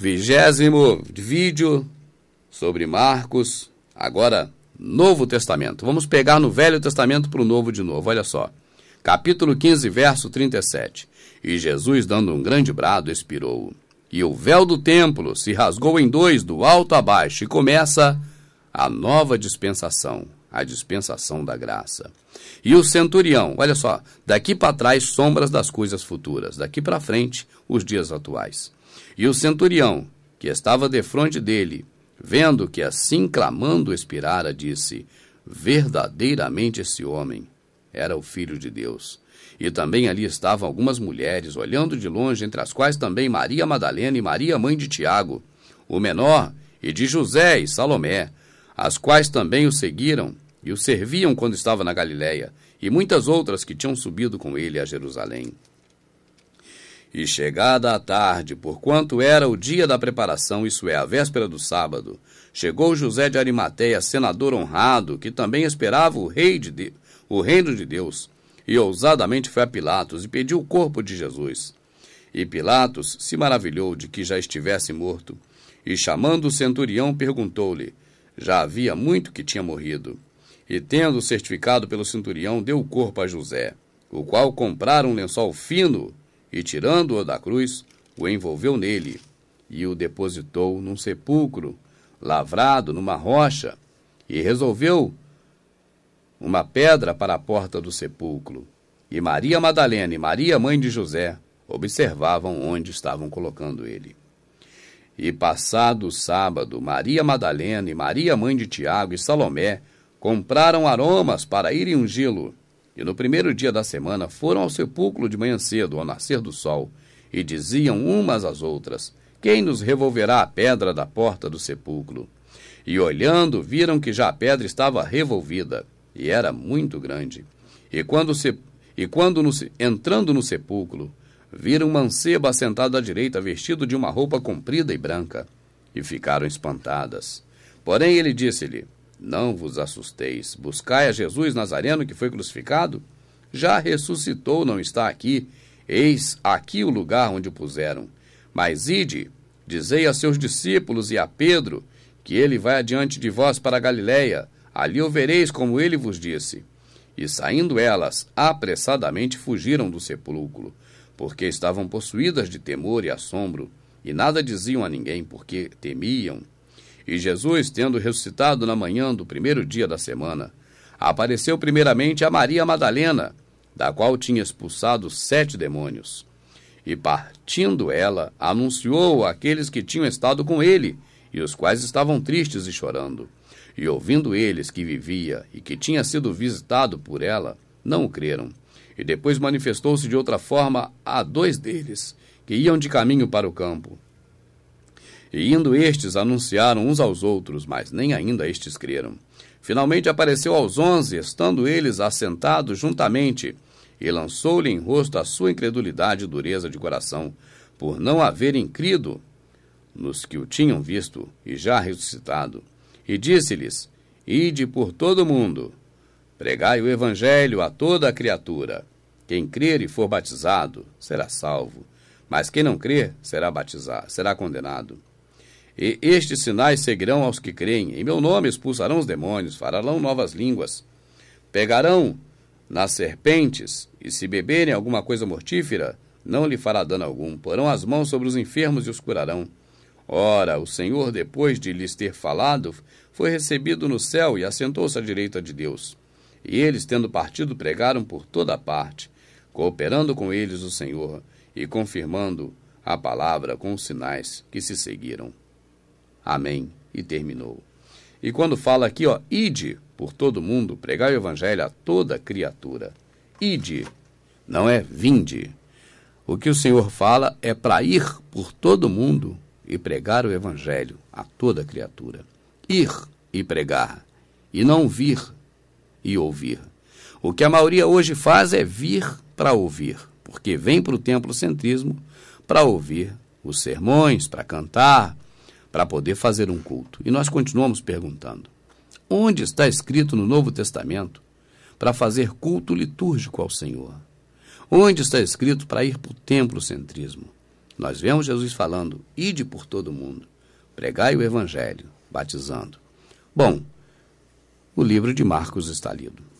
Vigésimo vídeo sobre Marcos, agora Novo Testamento. Vamos pegar no Velho Testamento para o Novo de novo, olha só. Capítulo 15, verso 37. E Jesus, dando um grande brado, expirou. E o véu do templo se rasgou em dois, do alto a baixo, e começa a nova dispensação, a dispensação da graça. E o centurião, olha só, daqui para trás sombras das coisas futuras, daqui para frente os dias atuais. E o centurião, que estava defronte dele, vendo que assim clamando expirara, disse: Verdadeiramente esse homem era o filho de Deus. E também ali estavam algumas mulheres, olhando de longe, entre as quais também Maria Madalena e Maria, mãe de Tiago, o menor, e de José e Salomé, as quais também o seguiram e o serviam quando estava na Galiléia e muitas outras que tinham subido com ele a Jerusalém. E chegada a tarde, porquanto era o dia da preparação, isso é, a véspera do sábado, chegou José de Arimateia, senador honrado, que também esperava o, rei de de... o reino de Deus, e ousadamente foi a Pilatos e pediu o corpo de Jesus. E Pilatos se maravilhou de que já estivesse morto, e chamando o centurião, perguntou-lhe: Já havia muito que tinha morrido e, tendo certificado pelo centurião, deu o corpo a José, o qual comprara um lençol fino e, tirando-o da cruz, o envolveu nele e o depositou num sepulcro, lavrado numa rocha, e resolveu uma pedra para a porta do sepulcro. E Maria Madalena e Maria, mãe de José, observavam onde estavam colocando ele. E passado o sábado, Maria Madalena e Maria, mãe de Tiago e Salomé compraram aromas para irem ungí-lo. E no primeiro dia da semana foram ao sepulcro de manhã cedo, ao nascer do sol, e diziam umas às outras: Quem nos revolverá a pedra da porta do sepulcro? E olhando, viram que já a pedra estava revolvida, e era muito grande. E quando, se, e quando no, entrando no sepulcro, viram mancebo assentado à direita, vestido de uma roupa comprida e branca, e ficaram espantadas. Porém, ele disse-lhe: não vos assusteis. Buscai a Jesus Nazareno, que foi crucificado. Já ressuscitou, não está aqui. Eis aqui o lugar onde o puseram. Mas ide, dizei a seus discípulos e a Pedro, que ele vai adiante de vós para Galiléia. Ali o vereis, como ele vos disse. E saindo elas, apressadamente fugiram do sepulcro, porque estavam possuídas de temor e assombro, e nada diziam a ninguém, porque temiam. E Jesus, tendo ressuscitado na manhã do primeiro dia da semana, apareceu primeiramente a Maria Madalena, da qual tinha expulsado sete demônios. E partindo ela, anunciou àqueles que tinham estado com ele, e os quais estavam tristes e chorando. E ouvindo eles que vivia e que tinha sido visitado por ela, não o creram. E depois manifestou-se de outra forma a dois deles, que iam de caminho para o campo. E indo estes, anunciaram uns aos outros, mas nem ainda estes creram. Finalmente apareceu aos onze, estando eles assentados juntamente, e lançou-lhe em rosto a sua incredulidade e dureza de coração, por não haverem crido nos que o tinham visto e já ressuscitado. E disse-lhes: Ide por todo o mundo, pregai o evangelho a toda a criatura. Quem crer e for batizado será salvo, mas quem não crer será batizado, será condenado. E estes sinais seguirão aos que creem. Em meu nome expulsarão os demônios, farão novas línguas. Pegarão nas serpentes, e se beberem alguma coisa mortífera, não lhe fará dano algum. Porão as mãos sobre os enfermos e os curarão. Ora, o Senhor, depois de lhes ter falado, foi recebido no céu e assentou-se à direita de Deus. E eles, tendo partido, pregaram por toda a parte, cooperando com eles o Senhor e confirmando a palavra com os sinais que se seguiram. Amém. E terminou. E quando fala aqui, ó, ide por todo mundo, pregar o evangelho a toda criatura. Ide, não é vinde. O que o Senhor fala é para ir por todo mundo e pregar o evangelho a toda criatura. Ir e pregar, e não vir e ouvir. O que a maioria hoje faz é vir para ouvir, porque vem para o templo centrismo para ouvir os sermões, para cantar, para poder fazer um culto. E nós continuamos perguntando: onde está escrito no Novo Testamento para fazer culto litúrgico ao Senhor? Onde está escrito para ir para o templocentrismo? Nós vemos Jesus falando: ide por todo o mundo, pregai o evangelho, batizando. Bom, o livro de Marcos está lido.